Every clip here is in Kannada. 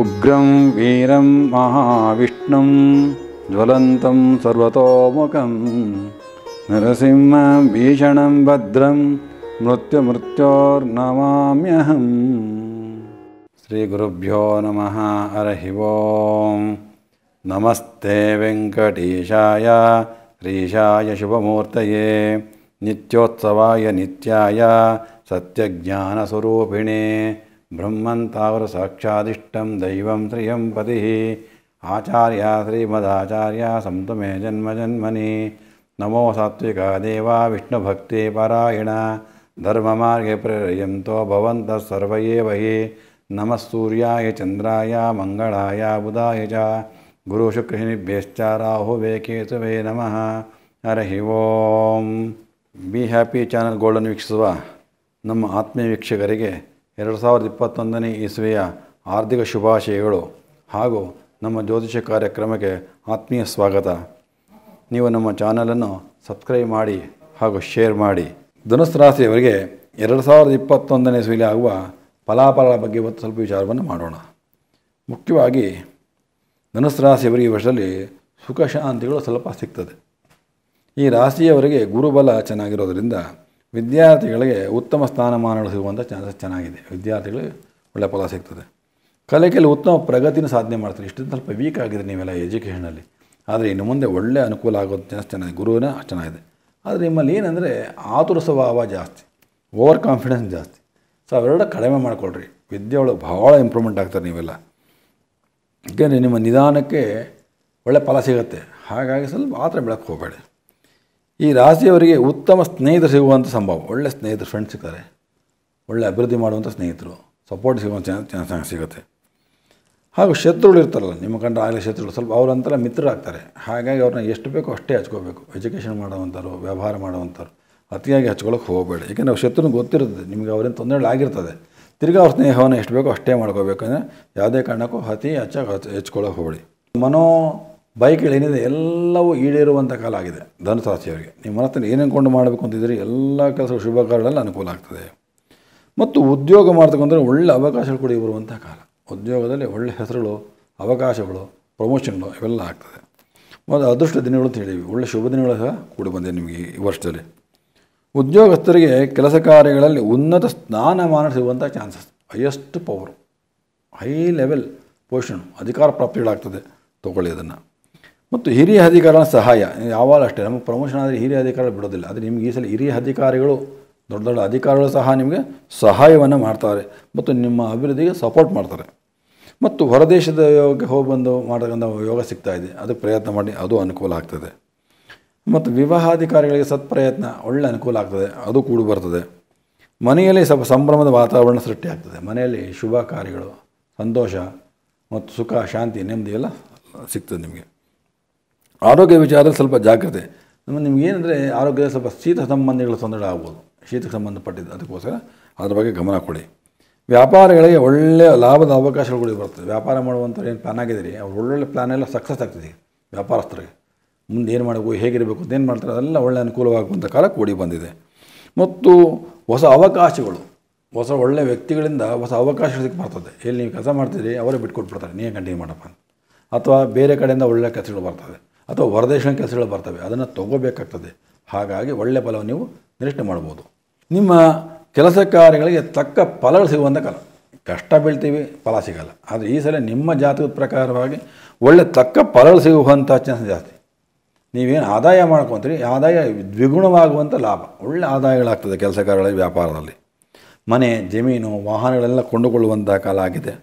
उग्रं वीरं महाविष्णुं ज्वलन्तं सर्वतोमुखं भीषणं भद्रं मृत्युमृत्योर्नमाम्यहम् श्रीगुरुभ्यो नमः अर्हि नमस्ते वेङ्कटेशाय श्रीशाय शुभमूर्तये नित्योत्सवाय नित्याय सत्यज्ञानस्वरूपिणे ब्रह्मन् तावरसाक्षादिष्टं दैव त्रियं आचार्य आचार्या सतमे जन्म जन्मजन्मनि नमो सात्विका देवा विष्णुभक्ते परायण धर्ममार्गे प्रेरयन्तो भवन्तः सर्व एव हि सूर्याय चंद्रा मंगलाय बुधाय च गुरुशुक्रहिणिभ्यश्च राहुवे केतुवे नम Hari Om be happy channel golden ವೀಕ್ಷಿಸುವ ನಮ್ಮ ಆತ್ಮೀಯ ವೀಕ್ಷಕರಿಗೆ ಎರಡು ಸಾವಿರದ ಇಪ್ಪತ್ತೊಂದನೇ ಇಸವಿಯ ಆರ್ಥಿಕ ಶುಭಾಶಯಗಳು ಹಾಗೂ ನಮ್ಮ ಜ್ಯೋತಿಷ ಕಾರ್ಯಕ್ರಮಕ್ಕೆ ಆತ್ಮೀಯ ಸ್ವಾಗತ ನೀವು ನಮ್ಮ ಚಾನಲನ್ನು ಸಬ್ಸ್ಕ್ರೈಬ್ ಮಾಡಿ ಹಾಗೂ ಶೇರ್ ಮಾಡಿ ಧನುಸ್ ರಾಶಿಯವರಿಗೆ ಎರಡು ಸಾವಿರದ ಇಪ್ಪತ್ತೊಂದನೇ ಇಸವಿಯಲ್ಲಿ ಆಗುವ ಫಲಾಫಲಗಳ ಬಗ್ಗೆ ಇವತ್ತು ಸ್ವಲ್ಪ ವಿಚಾರವನ್ನು ಮಾಡೋಣ ಮುಖ್ಯವಾಗಿ ಧನುಸ್ ರಾಶಿಯವರಿಗೆ ಈ ವರ್ಷದಲ್ಲಿ ಸುಖಶಾಂತಿಗಳು ಸ್ವಲ್ಪ ಸಿಗ್ತದೆ ಈ ರಾಶಿಯವರಿಗೆ ಗುರುಬಲ ಚೆನ್ನಾಗಿರೋದರಿಂದ ವಿದ್ಯಾರ್ಥಿಗಳಿಗೆ ಉತ್ತಮ ಸ್ಥಾನಮಾನಗಳು ಸಿಗುವಂಥ ಚಾನ್ಸಸ್ ಚೆನ್ನಾಗಿದೆ ವಿದ್ಯಾರ್ಥಿಗಳಿಗೆ ಒಳ್ಳೆಯ ಫಲ ಸಿಗ್ತದೆ ಕಲಿಕೆಯಲ್ಲಿ ಉತ್ತಮ ಪ್ರಗತಿನ ಸಾಧನೆ ಮಾಡ್ತಾರೆ ಇಷ್ಟು ಸ್ವಲ್ಪ ವೀಕ್ ಆಗಿದೆ ನೀವೆಲ್ಲ ಎಜುಕೇಷನಲ್ಲಿ ಆದರೆ ಇನ್ನು ಮುಂದೆ ಒಳ್ಳೆ ಅನುಕೂಲ ಆಗೋದು ಚಾನ್ಸ್ ಚೆನ್ನಾಗಿದೆ ಗುರುವಿನ ಚೆನ್ನಾಗಿದೆ ಆದರೆ ನಿಮ್ಮಲ್ಲಿ ಏನಂದರೆ ಆತುರ ಸ್ವಭಾವ ಜಾಸ್ತಿ ಓವರ್ ಕಾನ್ಫಿಡೆನ್ಸ್ ಜಾಸ್ತಿ ಸೊ ಅವೆರಡ ಕಡಿಮೆ ಮಾಡಿಕೊಳ್ರಿ ವಿದ್ಯೆ ಒಳಗೆ ಭಾಳ ಇಂಪ್ರೂವ್ಮೆಂಟ್ ಆಗ್ತಾರೆ ನೀವೆಲ್ಲ ಏಕೆಂದರೆ ನಿಮ್ಮ ನಿಧಾನಕ್ಕೆ ಒಳ್ಳೆ ಫಲ ಸಿಗುತ್ತೆ ಹಾಗಾಗಿ ಸ್ವಲ್ಪ ಮಾತ್ರ ಬೆಳಕು ಹೋಗಬೇಡಿ ಈ ರಾಶಿಯವರಿಗೆ ಉತ್ತಮ ಸ್ನೇಹಿತರು ಸಿಗುವಂಥ ಸಂಭವ ಒಳ್ಳೆ ಸ್ನೇಹಿತರು ಫ್ರೆಂಡ್ಸ್ ಸಿಗ್ತಾರೆ ಒಳ್ಳೆ ಅಭಿವೃದ್ಧಿ ಮಾಡುವಂಥ ಸ್ನೇಹಿತರು ಸಪೋರ್ಟ್ ಸಿಗುವಂಥ ಚಾನ್ಸ್ ಸಿಗುತ್ತೆ ಹಾಗೂ ಶತ್ರುಗಳು ಇರ್ತಾರಲ್ಲ ನಿಮ್ಮ ಕಂಡ ಆಗಲೇ ಶತ್ರುಗಳು ಸ್ವಲ್ಪ ಅವರಂತರ ಮಿತ್ರರಾಗ್ತಾರೆ ಹಾಗಾಗಿ ಅವ್ರನ್ನ ಎಷ್ಟು ಬೇಕೋ ಅಷ್ಟೇ ಹಚ್ಕೋಬೇಕು ಎಜುಕೇಷನ್ ಮಾಡೋವಂಥವ್ರು ವ್ಯವಹಾರ ಮಾಡೋವಂಥವ್ರು ಅತಿಯಾಗಿ ಹಚ್ಕೊಳ್ಳೋಕೆ ಹೋಗಬೇಡ ಏಕೆಂದರೆ ನಾವು ಶತ್ರು ಗೊತ್ತಿರುತ್ತೆ ನಿಮಗೆ ಅವರಿಂದ ತೊಂದರೆಗಳು ಆಗಿರ್ತದೆ ತಿರ್ಗಿ ಅವ್ರ ಸ್ನೇಹವನ್ನು ಎಷ್ಟು ಬೇಕೋ ಅಷ್ಟೇ ಮಾಡ್ಕೋಬೇಕಂದ್ರೆ ಯಾವುದೇ ಕಾರಣಕ್ಕೂ ಅತಿ ಹೆಚ್ಚಾಗಿ ಹಚ್ ಹೆಚ್ಕೊಳ್ಳೋಕೆ ಹೋಗಬೇಡಿ ಮನೋ ಏನಿದೆ ಎಲ್ಲವೂ ಈಡೇರುವಂಥ ಕಾಲ ಆಗಿದೆ ನಿಮ್ಮ ನೀವು ಏನೇನು ಏನೇನ್ಕೊಂಡು ಮಾಡಬೇಕು ಅಂತಿದ್ದೀರಿ ಎಲ್ಲ ಕೆಲಸಗಳು ಶುಭ ಕಾರ್ಯಗಳಲ್ಲಿ ಅನುಕೂಲ ಆಗ್ತದೆ ಮತ್ತು ಉದ್ಯೋಗ ಮಾಡ್ತಕ್ಕಂಥ ಒಳ್ಳೆ ಅವಕಾಶಗಳು ಕೂಡ ಬರುವಂಥ ಕಾಲ ಉದ್ಯೋಗದಲ್ಲಿ ಒಳ್ಳೆ ಹೆಸರುಗಳು ಅವಕಾಶಗಳು ಪ್ರಮೋಷನ್ಗಳು ಇವೆಲ್ಲ ಆಗ್ತದೆ ಮತ್ತು ಅದೃಷ್ಟ ದಿನಗಳು ಅಂತ ಹೇಳಿವಿ ಒಳ್ಳೆ ಶುಭ ದಿನಗಳು ಸಹ ಕೂಡ ಬಂದಿದೆ ನಿಮಗೆ ಈ ವರ್ಷದಲ್ಲಿ ಉದ್ಯೋಗಸ್ಥರಿಗೆ ಕೆಲಸ ಕಾರ್ಯಗಳಲ್ಲಿ ಉನ್ನತ ಸ್ಥಾನಮಾನ ಸಿಗುವಂಥ chances highest power high level position ಅಧಿಕಾರ ಪ್ರಾಪ್ತಿಗಳಾಗ್ತದೆ ತಗೊಳ್ಳಿ ಅದನ್ನು ಮತ್ತು ಹಿರಿಯ ಅಧಿಕಾರಿಗಳ ಸಹಾಯ ಯಾವಾಗ ಅಷ್ಟೇ ನಮಗೆ ಪ್ರಮೋಷನ್ ಆದರೆ ಹಿರಿಯ ಅಧಿಕಾರ ಬಿಡೋದಿಲ್ಲ ಆದರೆ ನಿಮಗೆ ಈ ಸಲ ಹಿರಿಯ ಅಧಿಕಾರಿಗಳು ದೊಡ್ಡ ದೊಡ್ಡ ಅಧಿಕಾರಿಗಳು ಸಹ ನಿಮಗೆ ಸಹಾಯವನ್ನು ಮಾಡ್ತಾರೆ ಮತ್ತು ನಿಮ್ಮ ಅಭಿವೃದ್ಧಿಗೆ ಸಪೋರ್ಟ್ ಮಾಡ್ತಾರೆ ಮತ್ತು ಹೊರದೇಶದ ಯೋಗಕ್ಕೆ ಹೋಗಿ ಬಂದು ಮಾಡತಕ್ಕಂಥ ಯೋಗ ಸಿಗ್ತಾ ಇದೆ ಅದು ಪ್ರಯತ್ನ ಮಾಡಿ ಅದು ಅನುಕೂಲ ಆಗ್ತದೆ ಮತ್ತು ವಿವಾಹಾಧಿಕಾರಿಗಳಿಗೆ ಸತ್ಪ್ರಯತ್ನ ಒಳ್ಳೆ ಅನುಕೂಲ ಆಗ್ತದೆ ಅದು ಕೂಡ ಬರ್ತದೆ ಮನೆಯಲ್ಲಿ ಸ್ವಲ್ಪ ಸಂಭ್ರಮದ ವಾತಾವರಣ ಸೃಷ್ಟಿಯಾಗ್ತದೆ ಮನೆಯಲ್ಲಿ ಶುಭ ಕಾರ್ಯಗಳು ಸಂತೋಷ ಮತ್ತು ಸುಖ ಶಾಂತಿ ನೆಮ್ಮದಿ ಎಲ್ಲ ಸಿಗ್ತದೆ ನಿಮಗೆ ಆರೋಗ್ಯ ವಿಚಾರದಲ್ಲಿ ಸ್ವಲ್ಪ ಜಾಗ್ರತೆ ನಮ್ಮ ಏನಂದರೆ ಆರೋಗ್ಯದ ಸ್ವಲ್ಪ ಶೀತ ಸಂಬಂಧಿಗಳ ತೊಂದರೆ ಆಗ್ಬೋದು ಶೀತಕ್ಕೆ ಸಂಬಂಧಪಟ್ಟಿದ್ದು ಅದಕ್ಕೋಸ್ಕರ ಅದ್ರ ಬಗ್ಗೆ ಗಮನ ಕೊಡಿ ವ್ಯಾಪಾರಗಳಿಗೆ ಒಳ್ಳೆಯ ಲಾಭದ ಅವಕಾಶಗಳು ಬರ್ತದೆ ವ್ಯಾಪಾರ ಮಾಡುವಂಥವ್ರು ಏನು ಪ್ಲಾನ್ ಆಗಿದ್ದೀರಿ ಅವ್ರು ಒಳ್ಳೊಳ್ಳೆ ಪ್ಲಾನ್ ಸಕ್ಸಸ್ ಆಗ್ತದೆ ವ್ಯಾಪಾರಸ್ಥರಿಗೆ ಮುಂದೆ ಏನು ಮಾಡಬೇಕು ಹೇಗಿರಬೇಕು ಅಂತ ಏನು ಮಾಡ್ತಾರೆ ಅದೆಲ್ಲ ಒಳ್ಳೆ ಅನುಕೂಲವಾಗುವಂಥ ಕಾಲ ಕೂಡಿ ಬಂದಿದೆ ಮತ್ತು ಹೊಸ ಅವಕಾಶಗಳು ಹೊಸ ಒಳ್ಳೆಯ ವ್ಯಕ್ತಿಗಳಿಂದ ಹೊಸ ಅವಕಾಶಗಳು ಸಿಕ್ಕಿ ಬರ್ತದೆ ಎಲ್ಲಿ ನೀವು ಕೆಲಸ ಮಾಡ್ತೀರಿ ಅವರೇ ಬಿಟ್ಕೊಟ್ಬಿಡ್ತಾರೆ ನೀವೇ ಕಂಟಿನ್ಯೂ ಮಾಡಪ್ಪ ಅಥವಾ ಬೇರೆ ಕಡೆಯಿಂದ ಒಳ್ಳೆಯ ಕೆಲಸಗಳು ಬರ್ತದೆ ಅಥವಾ ಹೊರದೇಶನ ಕೆಲಸಗಳು ಬರ್ತವೆ ಅದನ್ನು ತಗೋಬೇಕಾಗ್ತದೆ ಹಾಗಾಗಿ ಒಳ್ಳೆಯ ಫಲವನ್ನು ನೀವು ನಿರೀಕ್ಷೆ ಮಾಡ್ಬೋದು ನಿಮ್ಮ ಕೆಲಸ ಕಾರ್ಯಗಳಿಗೆ ತಕ್ಕ ಫಲಗಳು ಸಿಗುವಂಥ ಕಾಲ ಕಷ್ಟ ಬೀಳ್ತೀವಿ ಫಲ ಸಿಗಲ್ಲ ಆದರೆ ಈ ಸಲ ನಿಮ್ಮ ಜಾತದ ಪ್ರಕಾರವಾಗಿ ಒಳ್ಳೆ ತಕ್ಕ ಫಲಗಳು ಸಿಗುವಂಥ ಚಾನ್ಸ್ ಜಾಸ್ತಿ ನೀವೇನು ಆದಾಯ ಮಾಡ್ಕೊತೀರಿ ಆದಾಯ ದ್ವಿಗುಣವಾಗುವಂಥ ಲಾಭ ಒಳ್ಳೆ ಆದಾಯಗಳಾಗ್ತದೆ ಕೆಲಸ ಕಾರ್ಯಗಳಲ್ಲಿ ವ್ಯಾಪಾರದಲ್ಲಿ ಮನೆ ಜಮೀನು ವಾಹನಗಳೆಲ್ಲ ಕೊಂಡುಕೊಳ್ಳುವಂಥ ಕಾಲ ಆಗಿದೆ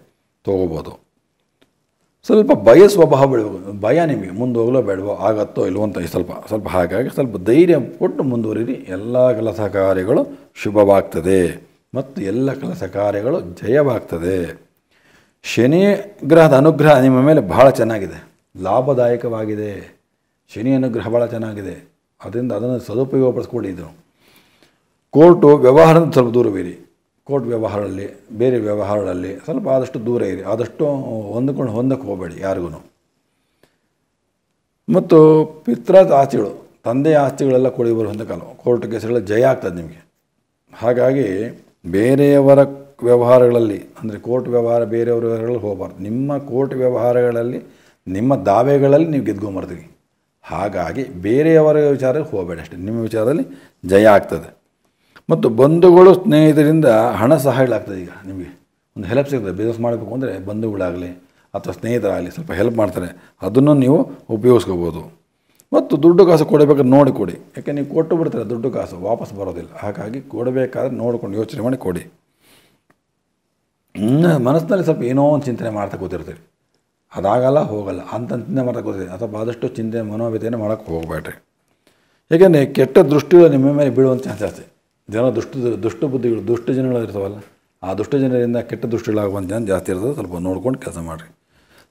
ತಗೋಬೋದು ಸ್ವಲ್ಪ ಭಯ ಸ್ವಭಾವ ಬೆಳಬೇಕು ಭಯ ನಿಮಗೆ ಮುಂದೋಗಲೋ ಬೇಡವೋ ಆಗತ್ತೋ ಇಲ್ವೋ ಅಂತ ಸ್ವಲ್ಪ ಸ್ವಲ್ಪ ಹಾಗಾಗಿ ಸ್ವಲ್ಪ ಧೈರ್ಯ ಕೊಟ್ಟು ಮುಂದುವರಿರಿ ಎಲ್ಲ ಕೆಲಸ ಕಾರ್ಯಗಳು ಶುಭವಾಗ್ತದೆ ಮತ್ತು ಎಲ್ಲ ಕೆಲಸ ಕಾರ್ಯಗಳು ಜಯವಾಗ್ತದೆ ಶನಿ ಗ್ರಹದ ಅನುಗ್ರಹ ನಿಮ್ಮ ಮೇಲೆ ಭಾಳ ಚೆನ್ನಾಗಿದೆ ಲಾಭದಾಯಕವಾಗಿದೆ ಶನಿ ಅನುಗ್ರಹ ಭಾಳ ಚೆನ್ನಾಗಿದೆ ಅದರಿಂದ ಅದನ್ನು ಸದುಪಯೋಗಪಡಿಸ್ಕೊಂಡಿದ್ದು ಕೋರ್ಟು ವ್ಯವಹಾರದ ಸ್ವಲ್ಪ ದೂರವಿರಿ ಕೋರ್ಟ್ ವ್ಯವಹಾರದಲ್ಲಿ ಬೇರೆ ವ್ಯವಹಾರಗಳಲ್ಲಿ ಸ್ವಲ್ಪ ಆದಷ್ಟು ದೂರ ಇರಿ ಆದಷ್ಟು ಹೊಂದ್ಕೊಂಡು ಹೊಂದಕ್ಕೆ ಹೋಗಬೇಡಿ ಯಾರಿಗೂ ಮತ್ತು ಪಿತ್ರ ಆಸ್ತಿಗಳು ತಂದೆಯ ಆಸ್ತಿಗಳೆಲ್ಲ ಕೊಡಿ ಬರುವಂಥ ಕೋರ್ಟ್ ಕೇಸುಗಳ ಜಯ ಆಗ್ತದೆ ನಿಮಗೆ ಹಾಗಾಗಿ ಬೇರೆಯವರ ವ್ಯವಹಾರಗಳಲ್ಲಿ ಅಂದರೆ ಕೋರ್ಟ್ ವ್ಯವಹಾರ ಬೇರೆಯವರ ವ್ಯವಹಾರಗಳಲ್ಲಿ ಹೋಗಬಾರ್ದು ನಿಮ್ಮ ಕೋರ್ಟ್ ವ್ಯವಹಾರಗಳಲ್ಲಿ ನಿಮ್ಮ ದಾವೆಗಳಲ್ಲಿ ನೀವು ಗೆದ್ಕೊಂಬರ್ತೀವಿ ಹಾಗಾಗಿ ಬೇರೆಯವರ ವಿಚಾರಕ್ಕೆ ಹೋಗಬೇಡಿ ಅಷ್ಟೇ ನಿಮ್ಮ ವಿಚಾರದಲ್ಲಿ ಜಯ ಆಗ್ತದೆ ಮತ್ತು ಬಂಧುಗಳು ಸ್ನೇಹಿತರಿಂದ ಹಣ ಸಹಾಯಗಳಾಗ್ತದೆ ಈಗ ನಿಮಗೆ ಒಂದು ಹೆಲ್ಪ್ ಸಿಗ್ತದೆ ಬಿಸ್ನೆಸ್ ಮಾಡಬೇಕು ಅಂದರೆ ಬಂಧುಗಳಾಗಲಿ ಅಥವಾ ಸ್ನೇಹಿತರಾಗಲಿ ಸ್ವಲ್ಪ ಹೆಲ್ಪ್ ಮಾಡ್ತಾರೆ ಅದನ್ನು ನೀವು ಉಪಯೋಗಿಸ್ಕೋಬೋದು ಮತ್ತು ದುಡ್ಡು ಕಾಸು ಕೊಡಬೇಕಾದ್ರೆ ನೋಡಿ ಕೊಡಿ ಯಾಕೆ ನೀವು ಕೊಟ್ಟು ಬಿಡ್ತಾರೆ ದುಡ್ಡು ಕಾಸು ವಾಪಸ್ ಬರೋದಿಲ್ಲ ಹಾಗಾಗಿ ಕೊಡಬೇಕಾದ್ರೆ ನೋಡಿಕೊಂಡು ಯೋಚನೆ ಮಾಡಿ ಕೊಡಿ ಮನಸ್ಸಿನಲ್ಲಿ ಸ್ವಲ್ಪ ಏನೋ ಒಂದು ಚಿಂತನೆ ಮಾಡ್ತಾ ಕೂತಿರ್ತೀರಿ ಅದಾಗಲ್ಲ ಹೋಗಲ್ಲ ಅಂತ ಚಿಂತೆ ಮಾಡ್ತಾ ಕೂತಿರ್ತೀರಿ ಅಥವಾ ಆದಷ್ಟು ಚಿಂತೆ ಮನೋವ್ಯತೆಯನ್ನು ಮಾಡೋಕ್ಕೆ ಹೋಗಬೇಡ್ರಿ ಏಕೆಂದರೆ ಕೆಟ್ಟ ದೃಷ್ಟಿಗಳು ನಿಮ್ಮ ಮೇಲೆ ಬೀಳುವಂಥ ಜಾಸ್ತಿ ಜನ ದುಷ್ಟ ದುಷ್ಟ ಬುದ್ಧಿಗಳು ದುಷ್ಟ ಜನಗಳು ಇರ್ತಾವಲ್ಲ ಆ ದುಷ್ಟ ಜನರಿಂದ ಕೆಟ್ಟ ದುಷ್ಟಗಳಾಗುವಂಥ ಜನ ಜಾಸ್ತಿ ಇರ್ತದೆ ಸ್ವಲ್ಪ ನೋಡ್ಕೊಂಡು ಕೆಲಸ ಮಾಡಿರಿ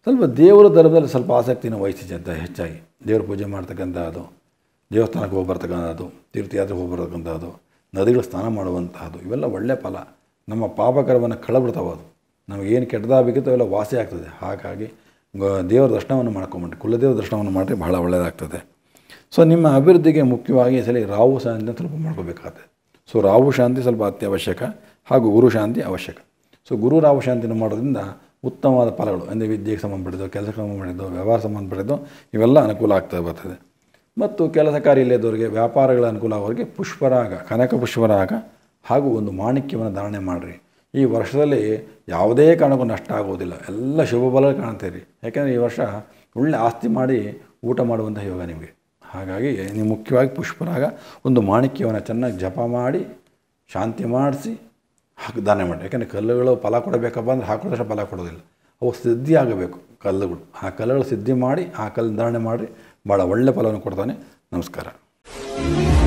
ಸ್ವಲ್ಪ ದೇವರ ದರದಲ್ಲಿ ಸ್ವಲ್ಪ ಆಸಕ್ತಿನ ವಹಿಸ್ತೀನಿ ಅಂತ ಹೆಚ್ಚಾಗಿ ದೇವ್ರ ಪೂಜೆ ಮಾಡ್ತಕ್ಕಂಥದ್ದು ದೇವಸ್ಥಾನಕ್ಕೆ ಹೋಗ್ಬರ್ತಕ್ಕಂಥದ್ದು ತೀರ್ಥಯಾತ್ರೆಗೆ ಹೋಗಿ ಬರ್ತಕ್ಕಂಥದ್ದು ನದಿಗಳು ಸ್ನಾನ ಮಾಡುವಂಥದ್ದು ಇವೆಲ್ಲ ಒಳ್ಳೆಯ ಫಲ ನಮ್ಮ ಪಾಪಕರವನ್ನು ಕಳಬಿಡ್ತಾವೆ ಅದು ನಮಗೇನು ಕೆಟ್ಟದಾಗಬೇಕಿತ್ತು ಅವೆಲ್ಲ ವಾಸಿ ಆಗ್ತದೆ ಹಾಗಾಗಿ ದೇವರ ದರ್ಶನವನ್ನು ಮಾಡ್ಕೊಂಬಿಟ್ಟು ಕುಲದೇವರ ದರ್ಶನವನ್ನು ಮಾಡಿರಿ ಬಹಳ ಒಳ್ಳೆಯದಾಗ್ತದೆ ಸೊ ನಿಮ್ಮ ಅಭಿವೃದ್ಧಿಗೆ ಮುಖ್ಯವಾಗಿ ಸರಿ ರಾವು ರಾಹು ಸಹ ಸ್ವಲ್ಪ ಮಾಡ್ಕೋಬೇಕಾಗ್ತದೆ ಸೊ ರಾಹು ಶಾಂತಿ ಸ್ವಲ್ಪ ಅತ್ಯವಶ್ಯಕ ಹಾಗೂ ಗುರು ಶಾಂತಿ ಅವಶ್ಯಕ ಸೊ ಗುರು ರಾಹು ಶಾಂತಿನ ಮಾಡೋದ್ರಿಂದ ಉತ್ತಮವಾದ ಫಲಗಳು ಅಂದರೆ ವಿದ್ಯೆಗೆ ಸಂಬಂಧಪಟ್ಟಿದ್ದು ಕೆಲಸಕ್ಕೆ ಸಂಬಂಧಪಟ್ಟಿದ್ದು ವ್ಯವಹಾರ ಸಂಬಂಧಪಟ್ಟಿದ್ದು ಇವೆಲ್ಲ ಅನುಕೂಲ ಆಗ್ತಾ ಬರ್ತದೆ ಮತ್ತು ಕೆಲಸ ಕಾರ್ಯ ಇಲ್ಲದವರಿಗೆ ವ್ಯಾಪಾರಗಳ ಅನುಕೂಲ ಆಗೋರಿಗೆ ಪುಷ್ಪರಾಗ ಕನಕ ಪುಷ್ಪರಾಗ ಹಾಗೂ ಒಂದು ಮಾಣಿಕ್ಯವನ್ನು ಧಾರಣೆ ಮಾಡಿರಿ ಈ ವರ್ಷದಲ್ಲಿ ಯಾವುದೇ ಕಾರಣಕ್ಕೂ ನಷ್ಟ ಆಗೋದಿಲ್ಲ ಎಲ್ಲ ಶುಭ ಕಾಣ್ತಾ ಕಾಣ್ತೀರಿ ಯಾಕೆಂದರೆ ಈ ವರ್ಷ ಒಳ್ಳೆ ಆಸ್ತಿ ಮಾಡಿ ಊಟ ಮಾಡುವಂಥ ಯೋಗ ನಿಮಗೆ ಹಾಗಾಗಿ ನೀವು ಮುಖ್ಯವಾಗಿ ಪುಷ್ಪರಾಗ ಒಂದು ಮಾಣಿಕ್ಯವನ್ನು ಚೆನ್ನಾಗಿ ಜಪ ಮಾಡಿ ಶಾಂತಿ ಮಾಡಿಸಿ ಹಾಕಿ ದಾನ ಮಾಡಿ ಯಾಕೆಂದರೆ ಕಲ್ಲುಗಳು ಫಲ ಕೊಡಬೇಕಪ್ಪ ಅಂದರೆ ಹಾಕೋದಷ್ಟು ಫಲ ಕೊಡೋದಿಲ್ಲ ಅವು ಸಿದ್ಧಿ ಆಗಬೇಕು ಕಲ್ಲುಗಳು ಆ ಕಲ್ಲುಗಳು ಸಿದ್ಧಿ ಮಾಡಿ ಆ ಕಲ್ಲು ಧಾರಣೆ ಮಾಡಿ ಭಾಳ ಒಳ್ಳೆಯ ಫಲವನ್ನು ಕೊಡ್ತಾನೆ ನಮಸ್ಕಾರ